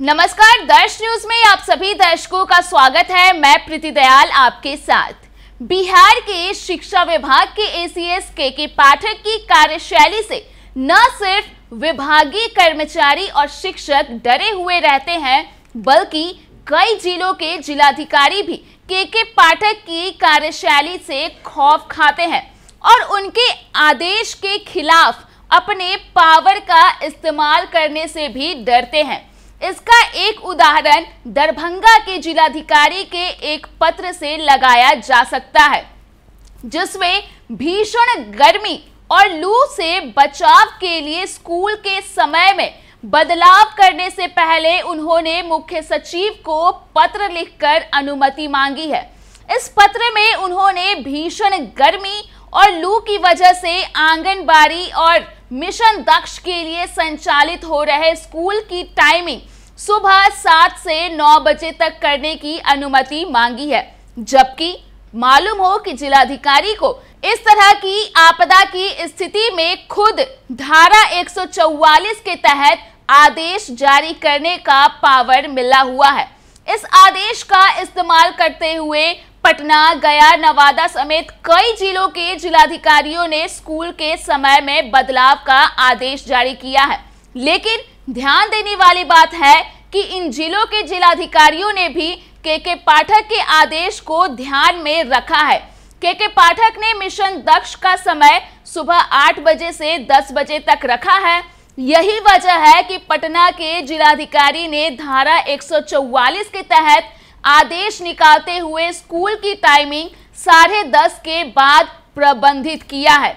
नमस्कार दर्श न्यूज में आप सभी दर्शकों का स्वागत है मैं प्रीति दयाल आपके साथ बिहार के शिक्षा विभाग के एसीएस के के पाठक की कार्यशैली से न सिर्फ विभागीय कर्मचारी और शिक्षक डरे हुए रहते हैं बल्कि कई जिलों के जिलाधिकारी भी के के पाठक की कार्यशैली से खौफ खाते हैं और उनके आदेश के खिलाफ अपने पावर का इस्तेमाल करने से भी डरते हैं इसका एक उदाहरण दरभंगा के जिलाधिकारी के एक पत्र से लगाया जा सकता है जिसमें भीषण गर्मी और लू से बचाव के लिए स्कूल के समय में बदलाव करने से पहले उन्होंने मुख्य सचिव को पत्र लिखकर अनुमति मांगी है इस पत्र में उन्होंने भीषण गर्मी और लू की वजह से आंगनबाड़ी और मिशन दक्ष के लिए संचालित हो रहे स्कूल की टाइमिंग सुबह सात से नौ बजे तक करने की अनुमति मांगी है जबकि मालूम हो कि जिलाधिकारी को इस तरह की आपदा की स्थिति में खुद धारा 144 के तहत आदेश जारी करने का पावर मिला हुआ है इस आदेश का इस्तेमाल करते हुए पटना गया नवादा समेत कई जिलों के जिलाधिकारियों ने स्कूल के समय में बदलाव का आदेश जारी किया है लेकिन ध्यान देने वाली बात है कि इन जिलों के जिलाधिकारियों ने भी के के पाठक के आदेश को ध्यान में रखा है के के पाठक ने मिशन दक्ष का समय सुबह आठ बजे से दस बजे तक रखा है यही वजह है कि पटना के जिलाधिकारी ने धारा एक के तहत आदेश निकालते हुए स्कूल की टाइमिंग साढ़े दस के बाद प्रबंधित किया है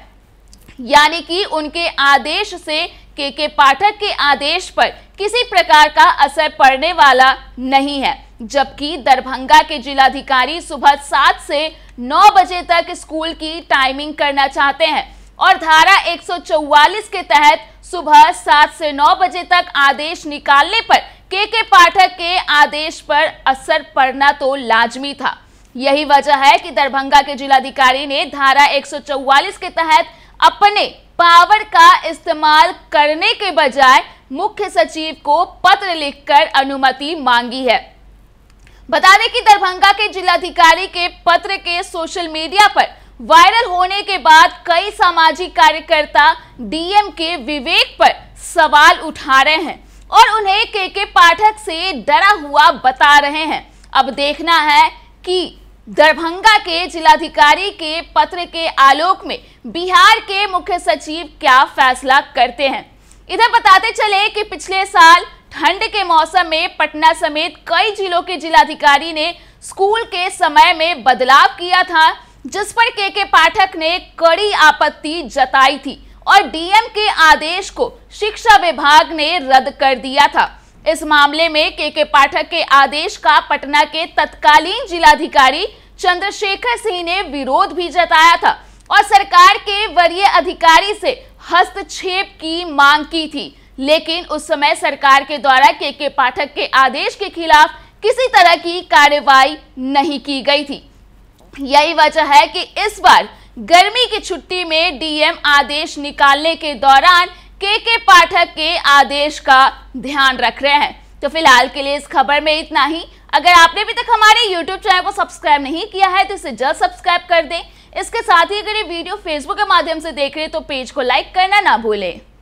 यानी कि उनके आदेश से के के पाठक के आदेश पर किसी प्रकार का असर पड़ने वाला नहीं है जबकि दरभंगा के जिलाधिकारी सुबह सात से नौ बजे तक स्कूल की टाइमिंग करना चाहते हैं और धारा 144 के तहत सुबह सात से नौ बजे तक आदेश निकालने पर के के पाठक के आदेश पर असर पड़ना तो लाजमी था यही वजह है कि दरभंगा के जिलाधिकारी ने धारा 144 के तहत अपने पावर का इस्तेमाल करने के बजाय मुख्य सचिव को पत्र लिखकर अनुमति मांगी है बता दें कि दरभंगा के जिलाधिकारी के पत्र के सोशल मीडिया पर वायरल होने के बाद कई सामाजिक कार्यकर्ता डीएम के विवेक पर सवाल उठा रहे हैं और उन्हें के के पाठक से डरा हुआ बता रहे हैं अब देखना है कि दरभंगा के जिलाधिकारी के पत्र के आलोक में बिहार के मुख्य सचिव क्या फैसला करते हैं इधर बताते चले कि पिछले साल ठंड के मौसम में पटना समेत कई जिलों के जिलाधिकारी ने स्कूल के समय में बदलाव किया था जिस पर के के पाठक ने कड़ी आपत्ति जताई थी और डीएम के आदेश को शिक्षा विभाग ने रद्द कर दिया था इस मामले में के के पाठक के आदेश का पटना के तत्कालीन जिलाधिकारी चंद्रशेखर सिंह ने विरोध भी जताया था और सरकार के वरीय अधिकारी से हस्तक्षेप की मांग की थी लेकिन उस समय सरकार के द्वारा के के पाठक के आदेश के खिलाफ किसी तरह की कार्रवाई नहीं की गई थी यही वजह है कि इस बार गर्मी की छुट्टी में डीएम आदेश निकालने के दौरान के के पाठक के आदेश का ध्यान रख रहे हैं तो फिलहाल के लिए इस खबर में इतना ही अगर आपने अभी तक हमारे YouTube चैनल को सब्सक्राइब नहीं किया है तो इसे जल्द सब्सक्राइब कर दें इसके साथ ही अगर ये वीडियो फेसबुक के माध्यम से देख रहे हैं तो पेज को लाइक करना ना भूलें